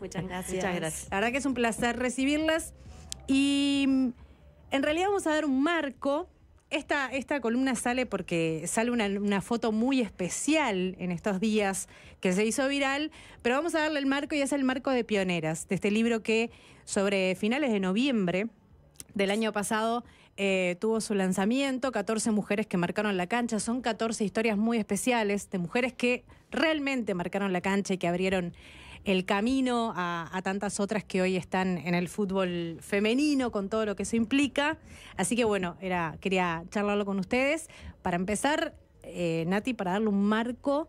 Muchas gracias. La verdad que es un placer recibirlas. Y mm, en realidad vamos a dar un marco. Esta, esta columna sale porque sale una, foto muy especial en estos días que se hizo viral, pero vamos a darle el marco y es el marco de Pioneras, de este libro que sobre finales de noviembre del año pasado eh, tuvo su lanzamiento, 14 mujeres que marcaron la cancha, son 14 historias muy especiales de mujeres que realmente marcaron la cancha y que abrieron el camino a, tantas otras que hoy están en el fútbol femenino, con todo lo que eso implica. Así que bueno, era, quería charlarlo con ustedes. Para empezar, eh, Nati, para darle un marco,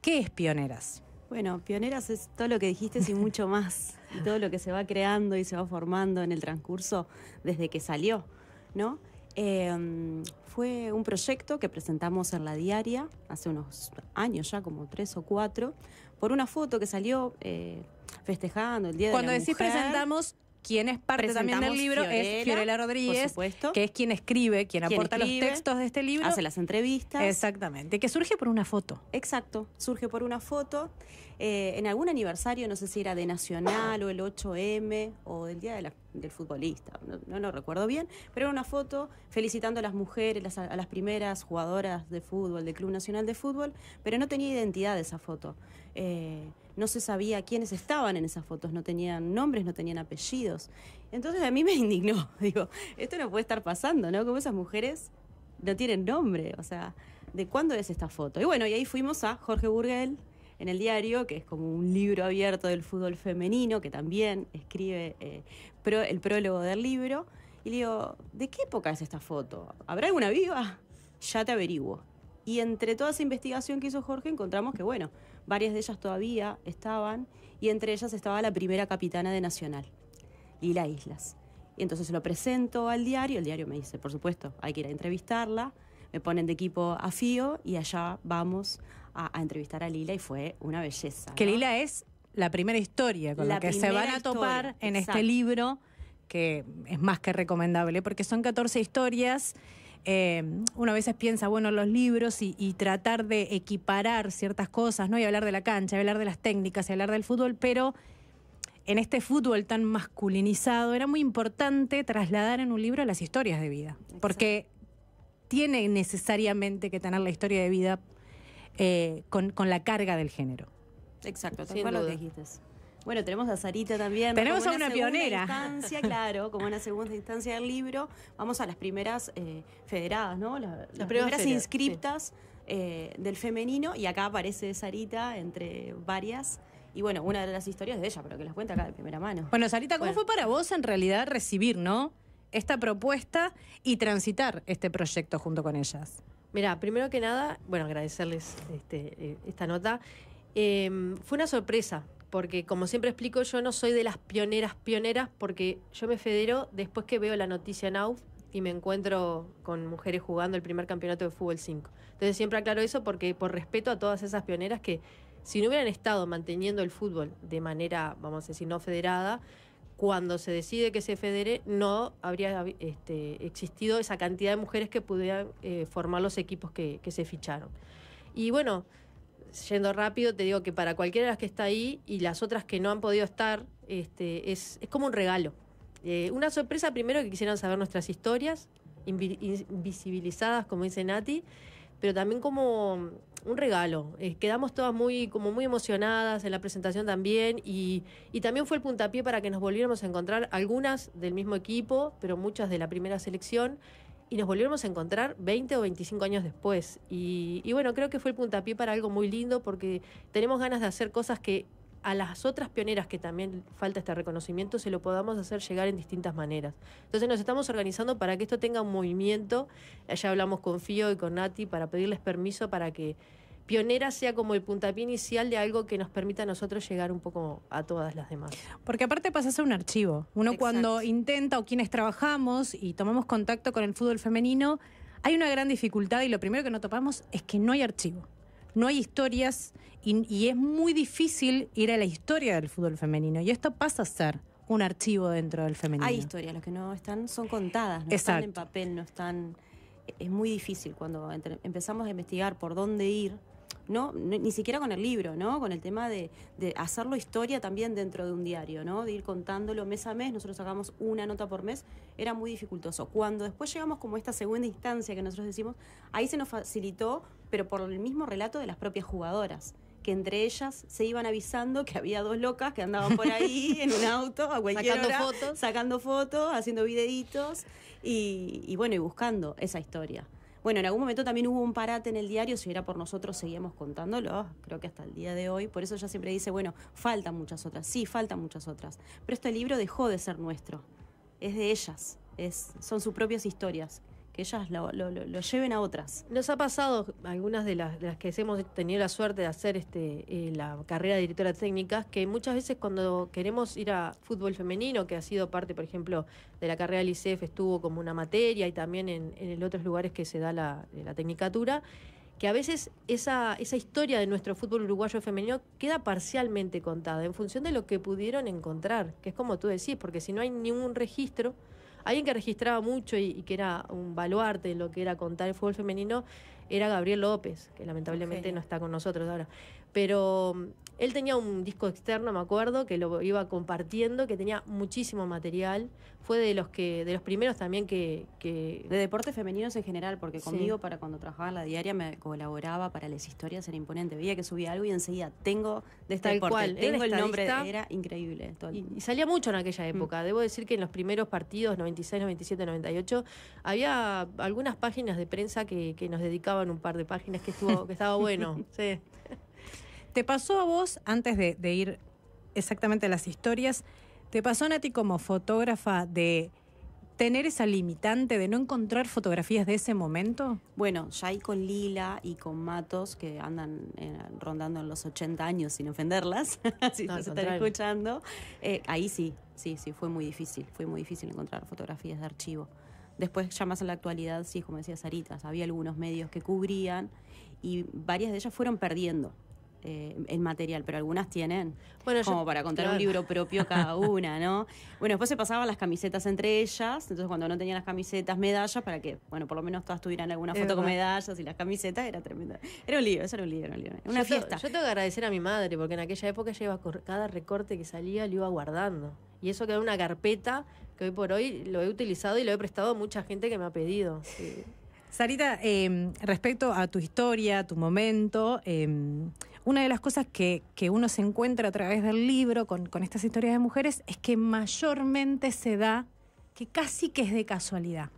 ¿qué es Pioneras? Bueno, Pioneras es todo lo que dijiste y mucho más, y todo lo que se va creando y se va formando en el transcurso desde que salió, ¿no? Em, fue un proyecto que presentamos en la diaria hace unos años ya, como tres o cuatro, por una foto que salió eh, festejando el Día de la Mujer. Cuando decís presentamos, quien es parte también del libro es Fiorella Rodríguez, que es quien escribe, quien, aporta los textos de este libro. Hace las entrevistas. Exactamente, que surge por una foto. Exacto, surge por una foto. Eh, en algún aniversario, no sé si era de Nacional o el 8M o el Día del Futbolista, no, lo recuerdo bien, pero era una foto felicitando a las mujeres, a las primeras jugadoras de fútbol, del Club Nacional de Fútbol, pero no tenía identidad esa foto. Eh, no se sabía quiénes estaban en esas fotos, no tenían nombres, no tenían apellidos. Entonces a mí me indignó, digo, esto no puede estar pasando, ¿no? Como esas mujeres no tienen nombre, o sea, ¿de cuándo es esta foto? Y bueno, y ahí fuimos a Jorge Burgel en el diario, que es como un libro abierto del fútbol femenino, que también escribe eh, el prólogo del libro. Y le digo, ¿de qué época es esta foto? ¿Habrá alguna viva? Ya te averiguo. Y entre toda esa investigación que hizo Jorge encontramos que, bueno, varias de ellas todavía estaban y entre ellas estaba la primera capitana de Nacional, Lila Islas. Y entonces lo presento al diario, el diario me dice, por supuesto, hay que ir a entrevistarla, me ponen de equipo a FIO y allá vamos a, entrevistar a Lila y fue una belleza. Que Lila es la primera historia con la, que se van a topar en este libro, que es más que recomendable, porque son 14 historias eh, uno a veces piensa, bueno, los libros y, tratar de equiparar ciertas cosas, ¿no? Y hablar de la cancha, y hablar de las técnicas, y hablar del fútbol, pero en este fútbol tan masculinizado era muy importante trasladar en un libro las historias de vida, porque tiene necesariamente que tener la historia de vida eh, con, la carga del género. Exacto, tal cual lo dijiste. Bueno, tenemos a Sarita también. Tenemos a una, una pionera. Instancia, claro, como una segunda instancia del libro. Vamos a las primeras eh, federadas, ¿no? las, primeras inscriptas eh, del femenino y acá aparece Sarita entre varias. Y bueno, una de las historias de ella, pero que las cuenta acá de primera mano. Bueno, Sarita, ¿cómo fue para vos en realidad recibir, ¿no? Esta propuesta y transitar este proyecto junto con ellas. Mira, primero que nada, bueno, agradecerles este, eh, esta nota. Em, fue una sorpresa porque como siempre explico, yo no soy de las pioneras pioneras, porque yo me federo después que veo la noticia Now y me encuentro con mujeres jugando el primer campeonato de fútbol 5. Entonces siempre aclaro eso porque por respeto a todas esas pioneras que si no hubieran estado manteniendo el fútbol de manera, vamos a decir, no federada, cuando se decide que se federe, no habría este, existido esa cantidad de mujeres que pudieran eh, formar los equipos que, que se ficharon. Y bueno, yendo rápido, te digo que para cualquiera de las que está ahí y las otras que no han podido estar, este, es, como un regalo. Eh, una sorpresa primero que quisieran saber nuestras historias, invisibilizadas, como dice Nati, pero también como un regalo. Eh, quedamos todas muy, como muy emocionadas en la presentación también y, y, también fue el puntapié para que nos volviéramos a encontrar algunas del mismo equipo, pero muchas de la primera selección y nos volvimos a encontrar 20 o 25 años después. Y, bueno, creo que fue el puntapié para algo muy lindo porque tenemos ganas de hacer cosas que a las otras pioneras que también falta este reconocimiento se lo podamos hacer llegar en distintas maneras. Entonces nos estamos organizando para que esto tenga un movimiento. Allá hablamos con Fío y con Nati para pedirles permiso para que pionera sea como el puntapié inicial de algo que nos permita a nosotros llegar un poco a todas las demás. Porque aparte pasa a ser un archivo. Uno cuando intenta o quienes trabajamos y tomamos contacto con el fútbol femenino, hay una gran dificultad y lo primero que nos topamos es que no hay archivo. No hay historias y, es muy difícil ir a la historia del fútbol femenino. Y esto pasa a ser un archivo dentro del femenino. Hay historias, las que no están son contadas, no están en papel, no están... E, es muy difícil cuando empezamos a investigar por dónde ir, no, ni siquiera con el libro, ¿no? Con el tema de, hacerlo historia también dentro de un diario, ¿no? De ir contándolo mes a mes, nosotros sacamos una nota por mes, era muy dificultoso. Cuando después llegamos como a esta segunda instancia que nosotros decimos, ahí se nos facilitó, pero por el mismo relato de las propias jugadoras que entre ellas se iban avisando que había dos locas que andaban por ahí en un auto a sacando fotos. sacando fotos, haciendo videitos y, bueno, y buscando esa historia. Bueno, en algún momento también hubo un parate en el diario, si era por nosotros seguíamos contándolo, creo que hasta el día de hoy, por eso ella siempre dice, bueno, faltan muchas otras, sí, faltan muchas otras, pero este libro dejó de ser nuestro, es de ellas, es, son sus propias historias que ellas lo, lleven a otras. Nos ha pasado algunas de las, que hemos tenido la suerte de hacer este, eh, la carrera de directora técnica, que muchas veces cuando queremos ir a fútbol femenino, que ha sido parte, por ejemplo, de la carrera del ICEF, estuvo como una materia y también en, en otros lugares que se da eh, la, tecnicatura, que a veces esa, esa historia de nuestro fútbol uruguayo femenino queda parcialmente contada en función de lo que pudieron encontrar, que es como tú decís, porque si no hay ningún registro, Alguien que registraba mucho y, que era un baluarte en lo que era contar el fútbol femenino era Gabriel López, que lamentablemente no está con nosotros ahora. Pero él tenía un disco externo, me acuerdo, que lo iba compartiendo, que tenía muchísimo material. Fue de los que, de los primeros también que, de deportes femeninos en general, porque conmigo para cuando trabajaba en la diaria me colaboraba para las historias, era imponente. Veía que subía algo y enseguida tengo de este deporte, tengo el nombre, era increíble. y, salía mucho en aquella mm. época. Debo decir que en los primeros partidos, 96, 97, 98, había algunas páginas de prensa que, nos dedicaban un par de páginas que estuvo, que estaba bueno. sí. ¿Te pasó a vos, antes de, ir exactamente a las historias, te pasó a ti como fotógrafa de tener esa limitante de no encontrar fotografías de ese momento? Bueno, ya ahí con Lila y con Matos, que andan eh, rondando en los 80 años sin ofenderlas, si no, se están escuchando, eh, ahí sí, sí, sí, fue muy difícil, fue muy difícil encontrar fotografías de archivo. Después, ya más en la actualidad, sí, como decía Sarita, había algunos medios que cubrían y varias de ellas fueron perdiendo el eh, material, pero algunas tienen como para contar un libro propio cada una, ¿no? Bueno, después se pasaban las camisetas entre ellas, entonces cuando no tenían las camisetas, medallas, para que, bueno, por lo menos todas tuvieran alguna foto con medallas y las camisetas, era tremenda. Era un libro, eso era un libro, un Una fiesta. Yo tengo que agradecer a mi madre, porque en aquella época ella iba cada recorte que salía lo iba guardando. Y eso quedó en una carpeta que hoy por hoy lo he utilizado y lo he prestado a mucha gente que me ha pedido. Sarita, eh, respecto a tu historia, tu momento, eh, una de las cosas que, uno se encuentra a través del libro con, estas historias de mujeres es que mayormente se da que casi que es de casualidad,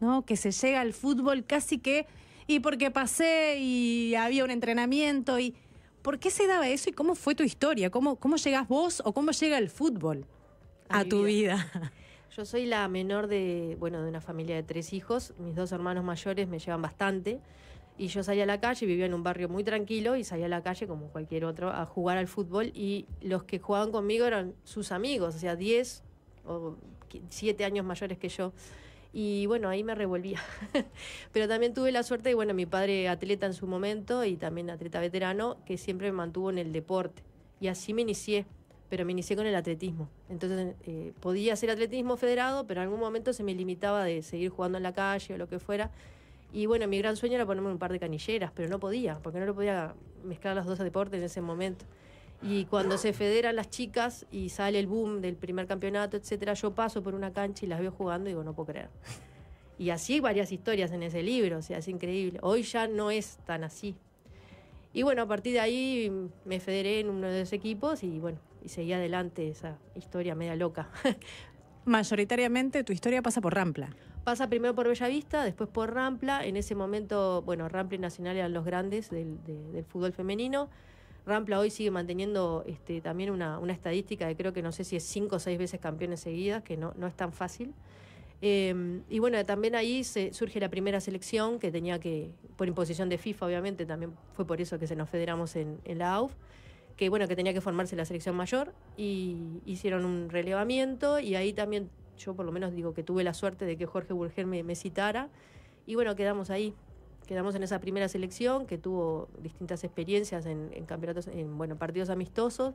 ¿no? Que se llega al fútbol casi que y porque pasé y había un entrenamiento y ¿por qué se daba eso y cómo fue tu historia? ¿Cómo cómo llegas vos o cómo llega el fútbol a, tu vida? Yo soy la menor de, bueno, de una familia de tres hijos, mis dos hermanos mayores me llevan bastante. Y yo salía a la calle, vivía en un barrio muy tranquilo y salía a la calle como cualquier otro a jugar al fútbol y los que jugaban conmigo eran sus amigos, o sea, 10 o 7 años mayores que yo. Y bueno, ahí me revolvía. Pero también tuve la suerte y bueno, mi padre atleta en su momento y también atleta veterano, que siempre me mantuvo en el deporte. Y así me inicié pero me inicié con el atletismo. Entonces eh, podía hacer atletismo federado, pero en algún momento se me limitaba de seguir jugando en la calle o lo que fuera. Y bueno, mi gran sueño era ponerme un par de canilleras, pero no podía, porque no lo podía mezclar las dos deportes en ese momento. Y cuando se federan las chicas y sale el boom del primer campeonato, etcétera, yo paso por una cancha y las veo jugando y digo, no puedo creer. Y así hay varias historias en ese libro, o sea, es increíble. Hoy ya no es tan así. Y bueno, a partir de ahí me federé en uno de esos equipos y bueno, y seguí adelante esa historia media loca. Mayoritariamente tu historia pasa por Rampla. Pasa primero por Bellavista, después por Rampla. En ese momento, bueno, Rampla y Nacional eran los grandes del, fútbol femenino. Rampla hoy sigue manteniendo este, también una, estadística de creo que no sé si es cinco o seis veces campeones seguidas, que no, es tan fácil. Em, y bueno, también ahí se, surge la primera selección que tenía que, por imposición de FIFA obviamente, también fue por eso que se nos federamos en, en la AUF, que bueno, que tenía que formarse la selección mayor y hicieron un relevamiento y ahí también yo por lo menos digo que tuve la suerte de que Jorge Burger me, citara. Y bueno, quedamos ahí. Quedamos en esa primera selección que tuvo distintas experiencias en, campeonatos, en bueno, partidos amistosos,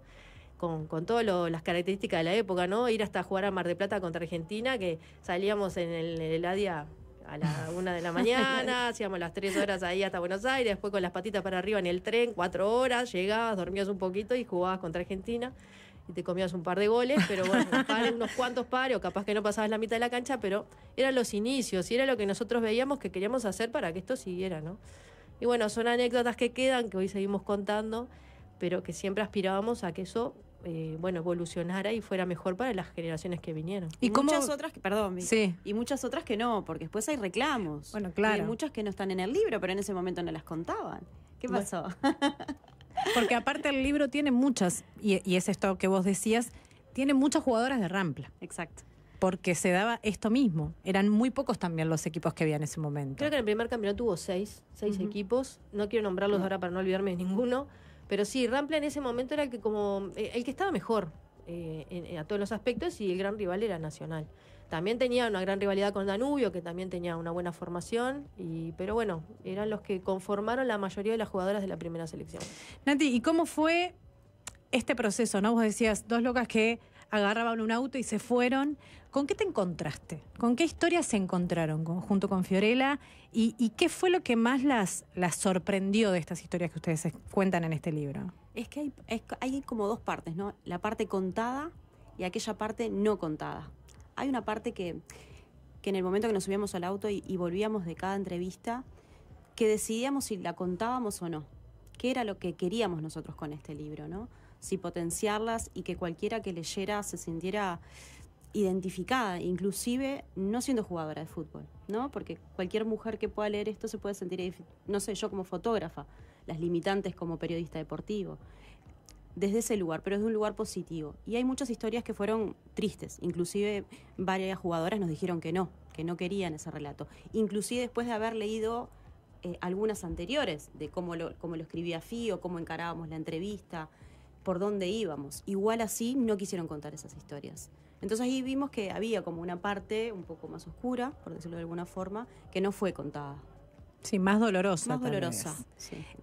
con, todas las características de la época, ¿no? Ir hasta jugar a Mar de Plata contra Argentina, que salíamos en el, el ADIA a la una de la mañana, hacíamos las tres horas ahí hasta Buenos Aires, después con las patitas para arriba en el tren, cuatro horas, llegabas, dormías un poquito y jugabas contra Argentina y te comías un par de goles, pero bueno, unos cuantos pares, o capaz que no pasabas la mitad de la cancha, pero eran los inicios y era lo que nosotros veíamos que queríamos hacer para que esto siguiera, ¿no? Y bueno, son anécdotas que quedan, que hoy seguimos contando, pero que siempre aspirábamos a que eso eh, bueno, evolucionara y fuera mejor para las generaciones que vinieron. Y, muchas otras que, perdón, y muchas otras que no, porque después hay reclamos. Bueno, claro. Y muchas que no están en el libro, pero en ese momento no las contaban. ¿Qué pasó? Porque aparte el libro tiene muchas, y, es esto que vos decías, tiene muchas jugadoras de rampla. Exacto. Porque se daba esto mismo. Eran muy pocos también los equipos que había en ese momento. Creo que en el primer campeonato hubo seis, seis equipos. No quiero nombrarlos ahora para no olvidarme de ninguno. Pero sí, Rampla en ese momento era el que como eh, el que estaba mejor eh, en, a todos los aspectos y el gran rival era Nacional. También tenía una gran rivalidad con Danubio, que también tenía una buena formación, y, pero bueno, eran los que conformaron la mayoría de las jugadoras de la primera selección. Nati, ¿y cómo fue este proceso? ¿no? Vos decías, dos locas que agarraban un auto y se fueron. ¿Con qué te encontraste? ¿Con qué historias se encontraron junto con Fiorella? ¿Y, qué fue lo que más las, sorprendió de estas historias que ustedes cuentan en este libro? Es que hay, hay como dos partes, ¿no? La parte contada y aquella parte no contada hay una parte que, en el momento que nos subíamos al auto y, volvíamos de cada entrevista, que decidíamos si la contábamos o no, qué era lo que queríamos nosotros con este libro, ¿no? Si potenciarlas y que cualquiera que leyera se sintiera identificada, inclusive no siendo jugadora de fútbol, ¿no? Porque cualquier mujer que pueda leer esto se puede sentir, no sé, yo como fotógrafa, las limitantes como periodista deportivo, desde ese lugar, pero desde un lugar positivo. Y hay muchas historias que fueron tristes, inclusive varias jugadoras nos dijeron que no, que no querían ese relato, inclusive después de haber leído eh, algunas anteriores, de cómo lo, cómo lo escribía Fío, cómo encarábamos la entrevista, por dónde íbamos. Igual así no quisieron contar esas historias. Entonces ahí vimos que había como una parte un poco más oscura, por decirlo de alguna forma, que no fue contada. Sí, más dolorosa. Más dolorosa.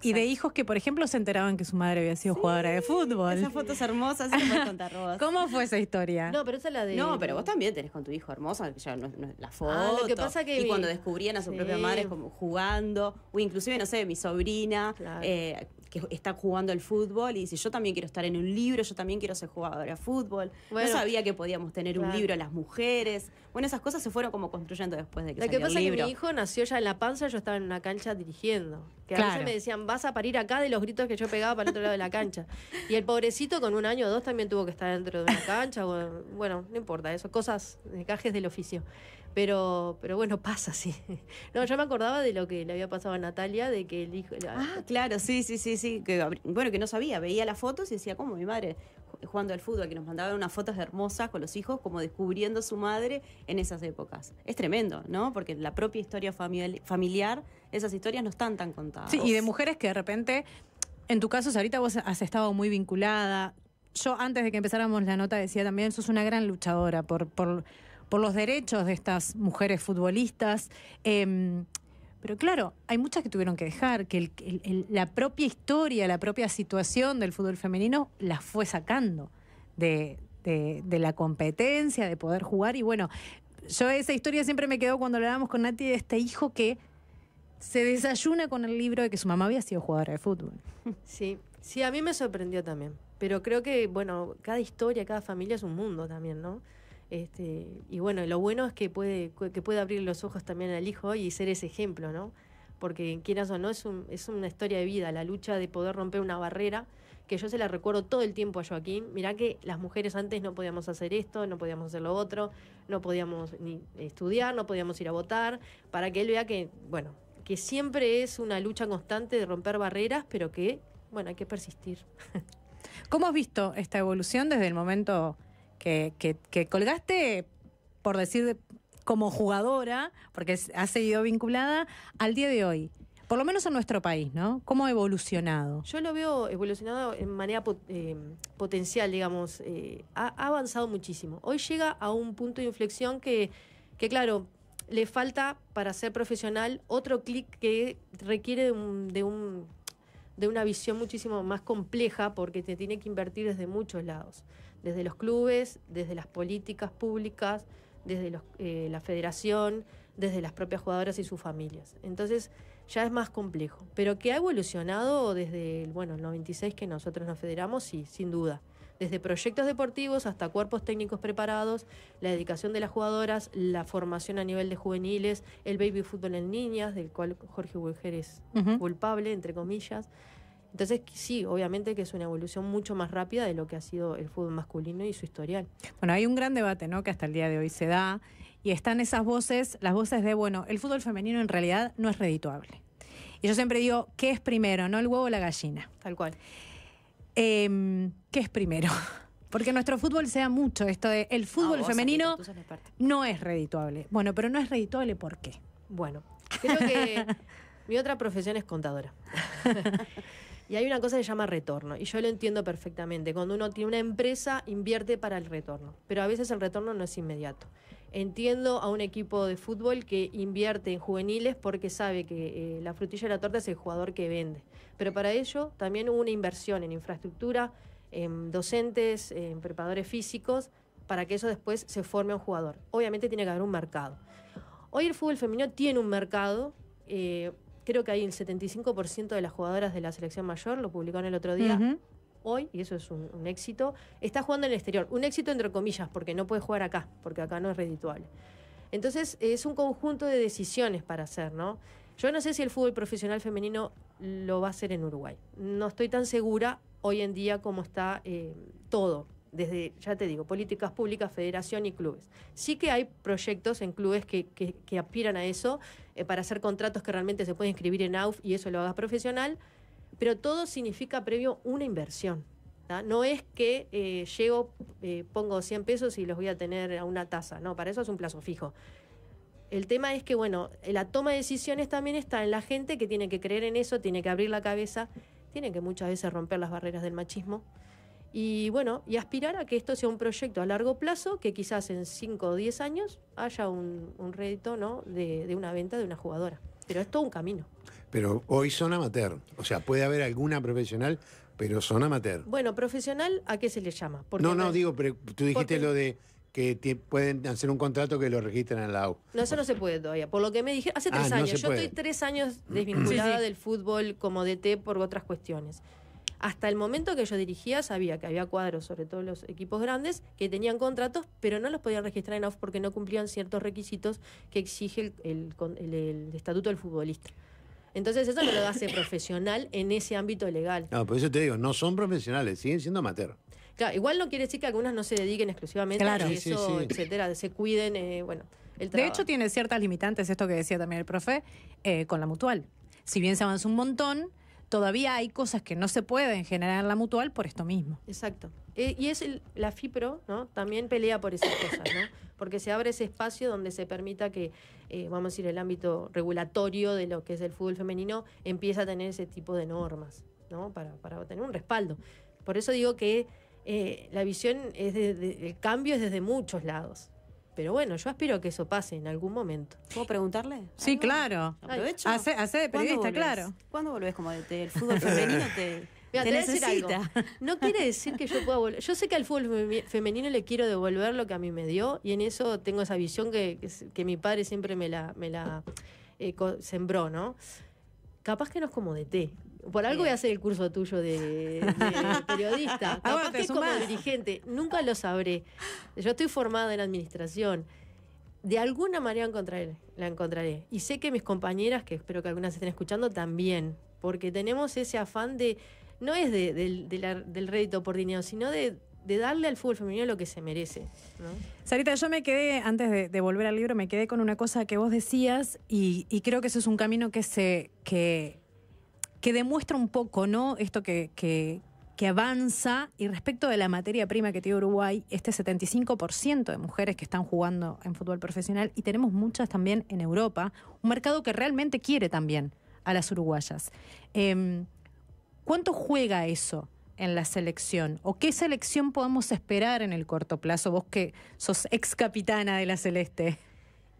y de hijos que, por ejemplo, se enteraban que su madre había sido jugadora de fútbol. Esas fotos hermosas, se puedes contar vos. ¿Cómo fue esa historia? No, pero esa es la de. No, pero vos también tenés con tu hijo hermosa, que ya no, la ah, foto. pasa que. Y cuando descubrían a su propia madre como jugando, o inclusive, no sé, mi sobrina, eh, que está jugando el fútbol y dice, yo también quiero estar en un libro, yo también quiero ser jugadora de fútbol. Bueno, no sabía que podíamos tener un libro a las mujeres. Bueno, esas cosas se fueron como construyendo después de que Lo que pasa es que mi hijo nació ya en la panza, yo estaba en una cancha dirigiendo. Que a veces me decían, vas a parir acá de los gritos que yo pegaba para el otro lado de la cancha. Y el pobrecito con un año o dos también tuvo que estar dentro de una cancha. bueno, no importa, eso, cosas, cajes del oficio. Pero, pero bueno, pasa así. No, yo me acordaba de lo que le había pasado a Natalia, de que el hijo. Ah, claro, sí, sí, sí, sí. bueno, que no sabía, veía las fotos y decía, como mi madre jugando al fútbol? Que nos mandaban unas fotos hermosas con los hijos, como descubriendo su madre en esas épocas. Es tremendo, ¿no? Porque la propia historia familiar, esas historias no están tan contadas. Sí, y de mujeres que de repente. En tu caso, ahorita vos has estado muy vinculada, yo antes de que empezáramos la nota decía también, sos una gran luchadora por, por los derechos de estas mujeres futbolistas. Em, pero claro, hay muchas que tuvieron que dejar, que la propia historia, la propia situación del fútbol femenino las fue sacando de, de, de, la competencia, de poder jugar. Y bueno, yo esa historia siempre me quedó cuando hablábamos con Nati de este hijo que se desayuna con el libro de que su mamá había sido jugadora de fútbol. Sí, sí, a mí me sorprendió también. Pero creo que, bueno, cada historia, cada familia es un mundo también, ¿no? Este, y bueno, lo bueno es que puede, abrir los ojos también al hijo y ser ese ejemplo, ¿no? Porque quieras o no, es, un, es una historia de vida, la lucha de poder romper una barrera, que yo se la recuerdo todo el tiempo a Joaquín. Mirá que las mujeres antes no podíamos hacer esto, no podíamos hacer lo otro, no podíamos ni estudiar, no podíamos ir a votar, para que él vea que, bueno, que siempre es una lucha constante de romper barreras, pero que, bueno, hay que persistir. ¿Cómo has visto esta evolución desde el momento que, colgaste, por decir como jugadora, porque ha seguido vinculada, al día de hoy. Por lo menos en nuestro país, ¿no? ¿Cómo ha evolucionado? Yo lo veo evolucionado en manera eh, potencial, digamos. Eh, ha, avanzado muchísimo. Hoy llega a un punto de inflexión que, que claro, le falta para ser profesional otro clic que requiere de un, de un de una visión muchísimo más compleja porque te tiene que invertir desde muchos lados desde los clubes, desde las políticas públicas, desde eh, la federación, desde las propias jugadoras y sus familias. Entonces ya es más complejo, pero que ha evolucionado desde el, bueno, 96 que nosotros nos federamos, sí, sin duda. Desde proyectos deportivos hasta cuerpos técnicos preparados, la dedicación de las jugadoras, la formación a nivel de juveniles, el baby fútbol en niñas, del cual Jorge Bulger es culpable, entre comillas. Entonces sí, obviamente que es una evolución mucho más rápida de lo que ha sido el fútbol masculino y su historial. Bueno, hay un gran debate, ¿no? Que hasta el día de hoy se da y están esas voces, las voces de, bueno, el fútbol femenino en realidad no es redituable. Y yo siempre digo, ¿qué es primero, no el huevo o la gallina? Tal cual. Em, ¿Qué es primero? Porque nuestro fútbol sea mucho esto de el ah, fútbol femenino no es redituable. Bueno, pero no es redituable ¿por qué? Bueno, creo que mi otra profesión es contadora. Y hay una cosa que se llama retorno, y yo lo entiendo perfectamente. Cuando uno tiene una empresa, invierte para el retorno, pero a veces el retorno no es inmediato. Entiendo a un equipo de fútbol que invierte en juveniles porque sabe que eh, la frutilla de la torta es el jugador que vende, pero para ello también hubo una inversión en infraestructura, en docentes, en preparadores físicos, para que eso después se forme un jugador. Obviamente tiene que haber un mercado. Hoy el fútbol femenino tiene un mercado. Eh, creo que hay el 75% de las jugadoras de la selección mayor, lo publicaron el otro día, hoy, y eso es un, éxito, está jugando en el exterior. Un éxito entre comillas, porque no puede jugar acá, porque acá no es redituable. Entonces es un conjunto de decisiones para hacer, ¿no? Yo no sé si el fútbol profesional femenino lo va a hacer en Uruguay. No estoy tan segura hoy en día como está eh, todo, desde, ya te digo, políticas públicas, federación y clubes. Sí que hay proyectos en clubes que aspiran a eso eh, para hacer contratos que realmente se pueden escribir en AUF y eso lo hagas profesional, pero todo significa previo una inversión. No es que eh, llego, eh, pongo 100 pesos y los voy a tener a una tasa, no, para eso es un plazo fijo. El tema es que, bueno, la toma de decisiones también está en la gente que tiene que creer en eso, tiene que abrir la cabeza, tiene que muchas veces romper las barreras del machismo. Y bueno, y aspirar a que esto sea un proyecto a largo plazo, que quizás en 5 o 10 años haya un, rédito ¿no? De, una venta de una jugadora. Pero es todo un camino. Pero hoy son amateur, o sea, puede haber alguna profesional, pero son amateur. Bueno, profesional, ¿a qué se le llama? no, no, digo, pero tú dijiste lo de que pueden hacer un contrato que lo registran en la U. No, eso no se puede todavía. Por lo que me dije, hace ah, tres años, yo estoy tres años desvinculada del fútbol como DT por otras cuestiones. Hasta el momento que yo dirigía sabía que había cuadros, sobre todo los equipos grandes, que tenían contratos, pero no los podían registrar en off porque no cumplían ciertos requisitos que exige el, estatuto del futbolista. Entonces eso no lo hace profesional en ese ámbito legal. No, por eso te digo, no son profesionales, siguen siendo amateur. Claro, igual no quiere decir que algunas no se dediquen exclusivamente a eso, etcétera, se cuiden, eh, bueno. El de hecho tiene ciertas limitantes, esto que decía también el profe, eh, con la mutual. Si bien se avanza un montón, todavía hay cosas que no se pueden generar en la mutual por esto mismo. Exacto. Eh, y es la FIPRO, ¿no? También pelea por esas cosas, ¿no? Porque se abre ese espacio donde se permita que, eh, vamos a decir, el ámbito regulatorio de lo que es el fútbol femenino empiece a tener ese tipo de normas, ¿no? Para, tener un respaldo. Por eso digo que eh, la visión es el cambio es desde muchos lados. Pero bueno, yo aspiro a que eso pase en algún momento. ¿Puedo preguntarle? Sí, claro. Aprovecho. Hace, de periodista, claro. ¿Cuándo volvés como de El fútbol femenino? te, necesita. No quiere decir que yo pueda volver. Yo sé que al fútbol femenino le quiero devolver lo que a mí me dio y en eso tengo esa visión que, mi padre siempre me la, me la eh, sembró, ¿no? Capaz que no es como de té. Por algo voy a hacer el curso tuyo de, periodista. Ah, Capaz que como dirigente, nunca lo sabré. Yo estoy formada en administración. De alguna manera encontraré, la encontraré. Y sé que mis compañeras, que espero que algunas estén escuchando, también. Porque tenemos ese afán de. No es del rédito por dinero, sino de darle al fútbol femenino lo que se merece. Sarita, yo me quedé, antes de, volver al libro, me quedé con una cosa que vos decías y, creo que eso es un camino que se, que, que demuestra un poco, ¿no? Esto que, que, avanza y respecto de la materia prima que tiene Uruguay, este 75% de mujeres que están jugando en fútbol profesional y tenemos muchas también en Europa, un mercado que realmente quiere también a las uruguayas. Em, ¿Cuánto juega eso en la selección? ¿O qué selección podemos esperar en el corto plazo? Vos que sos ex capitana de la Celeste.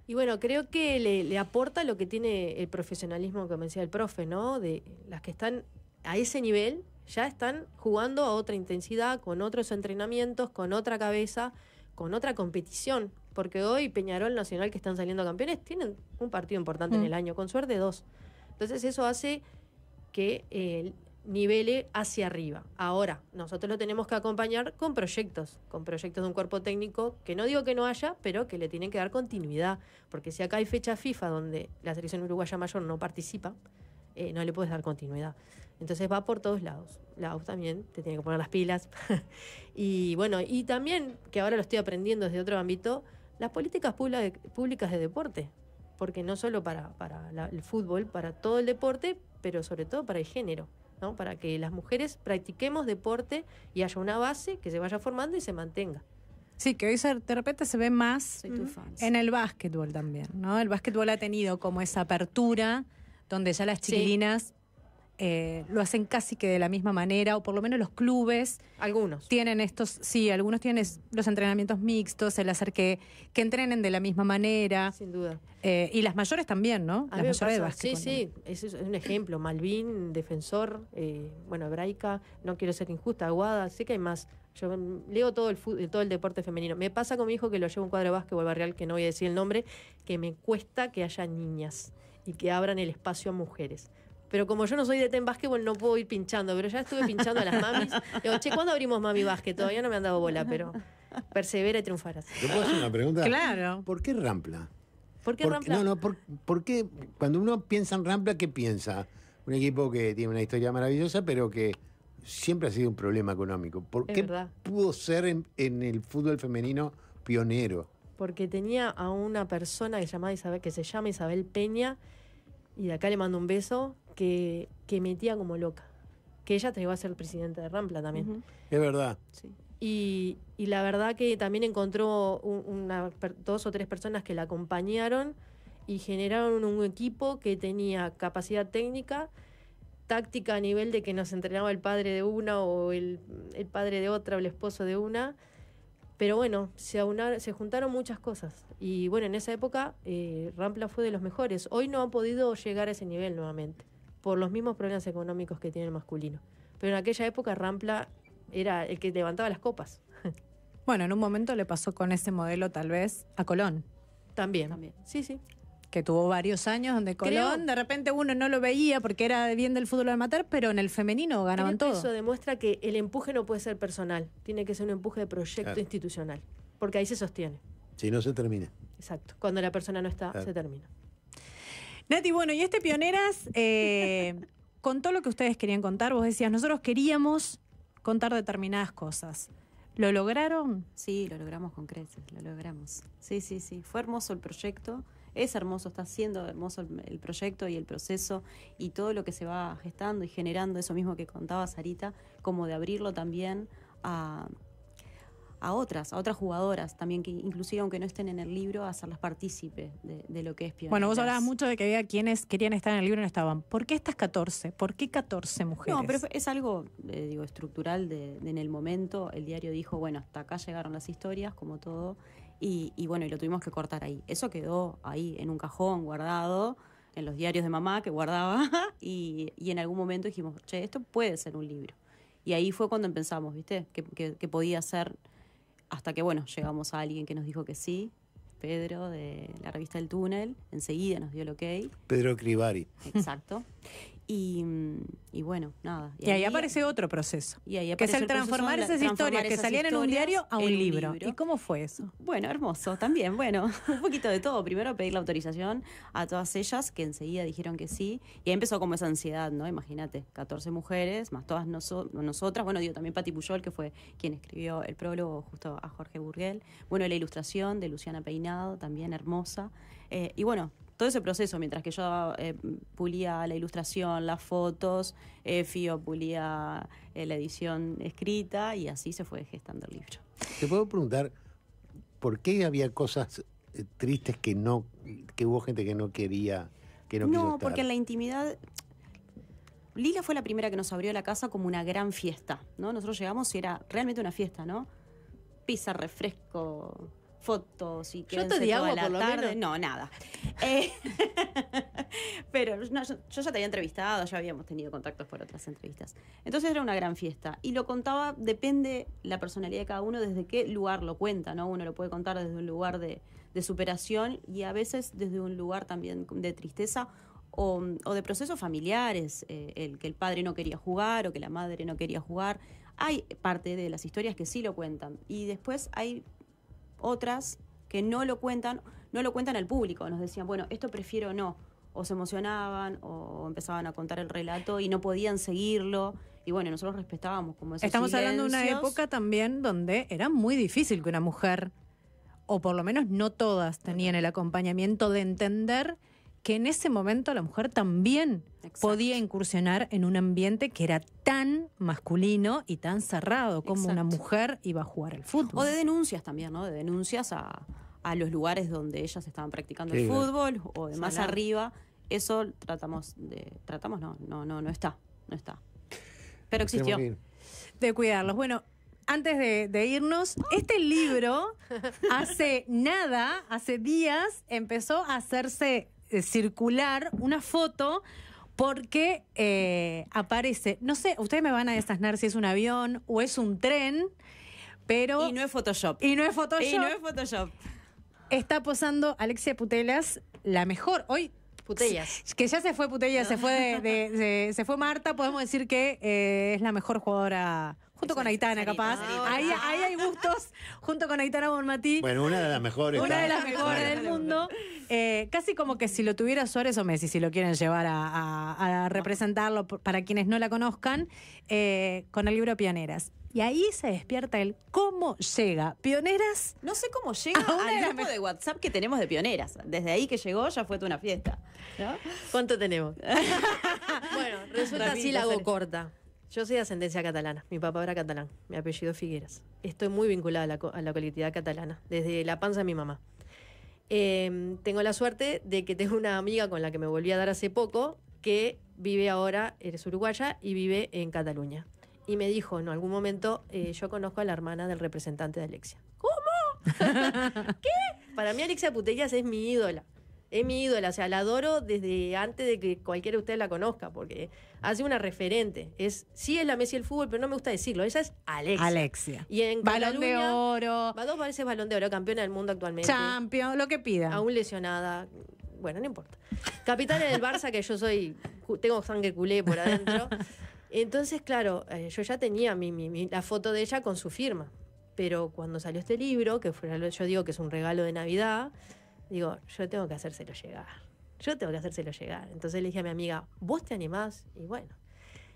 Y bueno, creo que le, aporta lo que tiene el profesionalismo como decía el profe, ¿no? De las que están a ese nivel, ya están jugando a otra intensidad, con otros entrenamientos, con otra cabeza, con otra competición. Porque hoy Peñarol Nacional, que están saliendo campeones, tienen un partido importante en mm. el año, con suerte dos. Entonces eso hace que el nivele hacia arriba. Ahora, nosotros lo tenemos que acompañar con proyectos, con proyectos de un cuerpo técnico que no digo que no haya, pero que le tienen que dar continuidad, porque si acá hay fecha FIFA donde la selección uruguaya mayor no participa, eh, no le puedes dar continuidad. Entonces va por todos lados. La U también te tiene que poner las pilas. y bueno, y también, que ahora lo estoy aprendiendo desde otro ámbito, las políticas públicas de deporte, porque no solo para, el fútbol, para todo el deporte, pero sobre todo para el género para que las mujeres practiquemos deporte y haya una base que se vaya formando y se mantenga. Sí, que hoy de repente se ve más en el básquetbol también, ¿no? El básquetbol ha tenido como esa apertura donde ya las chiquilinas eh, lo hacen casi que de la misma manera, o por lo menos los clubes. Algunos. Tienen estos, sí, algunos tienen los entrenamientos mixtos, el hacer que, entrenen de la misma manera. Sin duda. Eh, y las mayores también, ¿no? las mayores de básquet. Sí, sí, es un ejemplo. Malvin, defensor, eh, bueno, hebraica, no quiero ser injusta, aguada, sé que hay más. Yo leo todo el, todo el deporte femenino. Me pasa con mi hijo que lo llevo un cuadro de básquetbol barrial, que no voy a decir el nombre, que me cuesta que haya niñas y que abran el espacio a mujeres pero como yo no soy de ten básquetbol, no puedo ir pinchando. Pero ya estuve pinchando a las mamis. Digo, che, ¿cuándo abrimos mami básquet? Todavía no me han dado bola, pero persevera y triunfarás. puedo hacer una pregunta? Claro. ¿Por qué Rampla? ¿Por qué Rampla? No, no, por, qué? Cuando uno piensa en Rampla, ¿qué piensa? Un equipo que tiene una historia maravillosa, pero que siempre ha sido un problema económico. ¿Por qué pudo ser en, el fútbol femenino pionero? porque tenía a una persona que, llamaba Isabel, que se llama Isabel Peña, y de acá le mando un beso, que, que metía como loca. Que ella te iba a ser presidente de Rampla también. Es verdad. Y, la verdad que también encontró una, dos o tres personas que la acompañaron y generaron un equipo que tenía capacidad técnica, táctica a nivel de que nos entrenaba el padre de una o el, el padre de otra o el esposo de una pero bueno, se, se juntaron muchas cosas. Y bueno, en esa época eh, Rampla fue de los mejores. Hoy no han podido llegar a ese nivel nuevamente, por los mismos problemas económicos que tiene el masculino. Pero en aquella época Rampla era el que levantaba las copas. Bueno, en un momento le pasó con ese modelo tal vez a Colón. También. También. Sí, sí que tuvo varios años donde Colón, de repente uno no lo veía porque era bien del fútbol de matar, pero en el femenino ganaban todo. Eso demuestra que el empuje no puede ser personal, tiene que ser un empuje de proyecto institucional, porque ahí se sostiene. Si no se termina. Exacto, cuando la persona no está, se termina. Nati, bueno, y este Pioneras eh, contó lo que ustedes querían contar. Vos decías, nosotros queríamos contar determinadas cosas. ¿Lo lograron? Sí, lo logramos con creces, lo logramos. Sí, sí, sí. Fue hermoso el proyecto es hermoso, está siendo hermoso el, proyecto y el proceso y todo lo que se va gestando y generando, eso mismo que contaba Sarita, como de abrirlo también a, a otras, a otras jugadoras también, que inclusive aunque no estén en el libro, hacerlas partícipe de, de, lo que es Pioneras. Bueno, vos hablabas mucho de que había quienes querían estar en el libro y no estaban. ¿Por qué estas 14? ¿Por qué 14 mujeres? No, pero es algo, eh, digo, estructural en el momento. El diario dijo, bueno, hasta acá llegaron las historias, como todo, y, bueno, y lo tuvimos que cortar ahí. Eso quedó ahí en un cajón guardado, en los diarios de mamá que guardaba, y, en algún momento dijimos, che, esto puede ser un libro. Y ahí fue cuando empezamos, ¿viste? Que, podía ser, hasta que, bueno, llegamos a alguien que nos dijo que sí, Pedro de la revista El Túnel, enseguida nos dio el ok. Pedro Cribari Exacto. Mm, y, bueno, nada. Y, ahí, aparece otro proceso. Y que es el transformar esas historias que salían en un diario a un libro. ¿Y cómo fue eso? Bueno, hermoso también. Bueno, un poquito de todo. Primero pedir la autorización a todas ellas, que enseguida dijeron que sí. Y ahí empezó como esa ansiedad, ¿no? Imagínate, 14 mujeres, más todas nosotras. Bueno, digo también Patti Puyol, que fue quien escribió el prólogo justo a Jorge Burguel. Bueno, la ilustración de Luciana Peinado, también hermosa. Eh, y bueno, todo ese proceso, mientras que yo eh, pulía la ilustración, las fotos, eh, Fío pulía eh, la edición escrita y así se fue gestando el libro. Te puedo preguntar, ¿por qué había cosas eh, tristes que no, que hubo gente que no quería, que no, porque en la intimidad Lila fue la primera que nos abrió la casa como una gran fiesta, ¿no? Nosotros llegamos y era realmente una fiesta, ¿no? Pizza, refresco, fotos y que... Yo te No, nada. Eh, pero yo, ya te había entrevistado, ya habíamos tenido contactos por otras entrevistas. Entonces era una gran fiesta. Y lo contaba, depende la personalidad de cada uno, desde qué lugar lo cuenta, ¿no? Uno lo puede contar desde un lugar de, superación y a veces desde un lugar también de tristeza o, de procesos familiares, eh, el que el padre no quería jugar o que la madre no quería jugar. Hay parte de las historias que sí lo cuentan. Y después hay otras que no lo cuentan, no lo cuentan al público, nos decían, bueno, esto prefiero no, o se emocionaban o empezaban a contar el relato y no podían seguirlo. Y bueno, nosotros respetábamos como Estamos hablando de una época también donde era muy difícil que una mujer, o por lo menos no todas, tenían el acompañamiento de entender que en ese momento la mujer también podía incursionar en un ambiente que era tan masculino y tan cerrado como una mujer iba a jugar al fútbol. O de denuncias también, ¿no? De denuncias a, los lugares donde ellas estaban practicando el fútbol o de más arriba. Eso tratamos de. Tratamos, no, no, no, no está. No está. Pero existió. De cuidarlos. Bueno, antes de, irnos, este libro hace nada, hace días, empezó a hacerse eh, circular una foto porque eh, aparece, no sé, ustedes me van a desasnar si es un avión o es un tren, pero... Y no es Photoshop. Y no es Photoshop. Y no es Photoshop. Está posando Alexia Putelas, la mejor. Hoy... Putellas. Que ya se fue Putellas, se fue de, se fue Marta, podemos decir que eh, es la mejor jugadora Junto con Aitana, capaz. Ahí, hay gustos, junto con Aitana Bonmatí. Bueno, una de las mejores. Una ¿eh? de las mejores del mundo. Eh, casi como que si lo tuviera Suárez o Messi, si lo quieren llevar a, representarlo para quienes no la conozcan, eh, con el libro Pioneras. Y ahí se despierta el cómo llega. Pioneras. No sé cómo llega al grupo de WhatsApp que tenemos de pioneras. Desde ahí que llegó ya fue toda una fiesta. ¿Cuánto tenemos? bueno, resulta así la hago corta. Yo soy de ascendencia catalana. Mi papá era catalán. Mi apellido es Figueras. Estoy muy vinculada a la, colectividad catalana, desde la panza de mi mamá. Em, tengo la suerte de que tengo una amiga con la que me volví a dar hace poco que vive ahora, eres uruguaya, y vive en Cataluña. Y me dijo en algún momento, eh, yo conozco a la hermana del representante de Alexia. ¿Cómo? ¿Qué? Para mí Alexia Putellas es mi ídola es mi ídola, o sea, la adoro desde antes de que cualquiera de ustedes la conozca, porque hace una referente. Es, sí es la Messi del fútbol, pero no me gusta decirlo, esa es Alexia. Alexia. Y en Balón de Oro. Va dos veces Balón de Oro, campeona del mundo actualmente. Champion, lo que pida. Aún lesionada. Bueno, no importa. Capitana del Barça, que yo soy, tengo sangre culé por adentro. Entonces, claro, eh, yo ya tenía mi, la foto de ella con su firma. Pero cuando salió este libro, que fue, yo digo que es un regalo de Navidad, digo, yo tengo que hacérselo llegar. Yo tengo que hacérselo llegar. Entonces le dije a mi amiga, ¿vos te animás? Y bueno.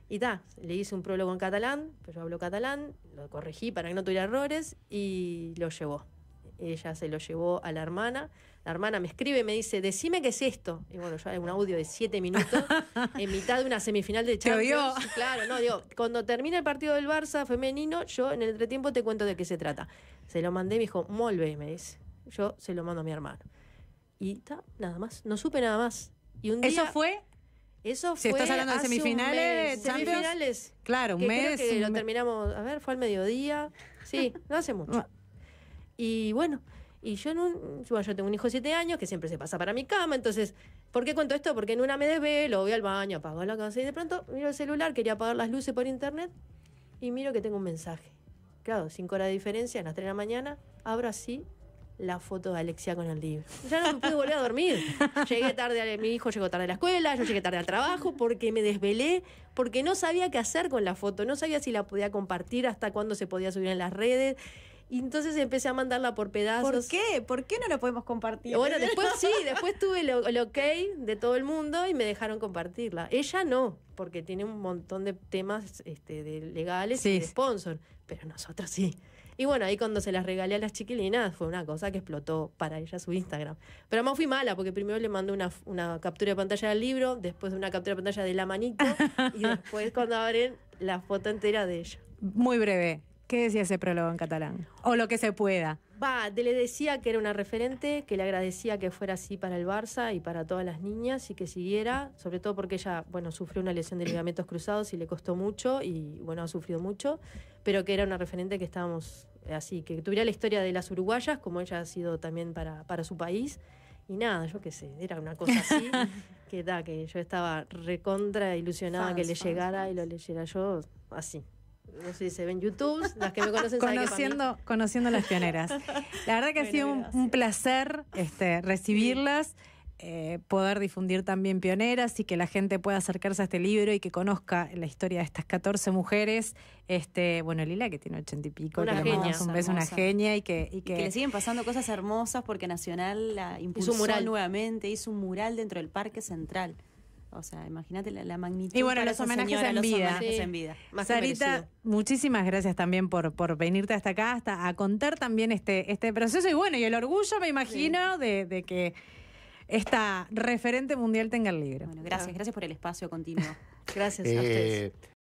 Y ta, le hice un prólogo en catalán, pero yo hablo catalán, lo corregí para que no tuviera errores y lo llevó. Ella se lo llevó a la hermana. La hermana me escribe y me dice, decime qué es esto. Y bueno, yo hago un audio de siete minutos en mitad de una semifinal de Champions. claro, no, digo, cuando termina el partido del Barça femenino, yo en el entretiempo te cuento de qué se trata. Se lo mandé, me dijo, molve, me dice. Yo se lo mando a mi hermano. Y nada más. No supe nada más. Y un ¿Eso fue? Eso fue. Si estás hablando de semifinales, semifinales. Claro, un mes. Creo que lo terminamos, a ver, fue al mediodía. Sí, no hace mucho. Y bueno, y yo en un, yo tengo un hijo de 7 años que siempre se pasa para mi cama, entonces, ¿por qué cuento esto? Porque en una me desvelo, voy al baño, apago la casa y de pronto miro el celular, quería apagar las luces por internet y miro que tengo un mensaje. Claro, cinco horas de diferencia, en las tres de la mañana, abro así la foto de Alexia con el libro. Ya no me pude volver a dormir. Llegué tarde, mi hijo llegó tarde a la escuela, yo llegué tarde al trabajo porque me desvelé, porque no sabía qué hacer con la foto, no sabía si la podía compartir, hasta cuándo se podía subir en las redes. Y entonces empecé a mandarla por pedazos. ¿Por qué? ¿Por qué no la podemos compartir? Bueno, después sí, después tuve el, ok de todo el mundo y me dejaron compartirla. Ella no, porque tiene un montón de temas este, legales y de sponsor, pero nosotros sí. Y bueno, ahí cuando se las regalé a las chiquilinas fue una cosa que explotó para ella su Instagram. Pero no fui mala porque primero le mandé una, una captura de pantalla del libro, después una captura de pantalla de la manita, y después cuando abren la foto entera de ella. Muy breve. ¿Qué decía ese prólogo en catalán? O lo que se pueda. Va, le decía que era una referente, que le agradecía que fuera así para el Barça y para todas las niñas y que siguiera, sobre todo porque ella, bueno, sufrió una lesión de ligamentos cruzados y le costó mucho y, bueno, ha sufrido mucho, pero que era una referente que estábamos eh, así, que tuviera la historia de las uruguayas, como ella ha sido también para, para su país. Y nada, yo qué sé, era una cosa así, que da, que yo estaba recontra ilusionada que le llegara y lo leyera yo así no sé se ven YouTube, las que me conocen conociendo, saben conociendo las pioneras. La verdad que ha sido un, placer este, recibirlas. Eh, poder difundir también pioneras y que la gente pueda acercarse a este libro y que conozca la historia de estas 14 mujeres. Este, bueno, Lila, que tiene ochenta y pico, una que un beso, una genia y que, que, le siguen pasando cosas hermosas porque Nacional la impulsó hizo un mural. nuevamente, hizo un mural dentro del Parque Central. O sea, imagínate la, magnitud. Y bueno, los homenajes, en, vida. Sarita, muchísimas gracias también por, por venirte hasta acá, hasta a contar también este, este proceso. Y bueno, y el orgullo, me imagino, de, que esta referente mundial tenga el libro. Bueno, gracias, ah. gracias por el espacio continuo. Gracias a eh, ustedes.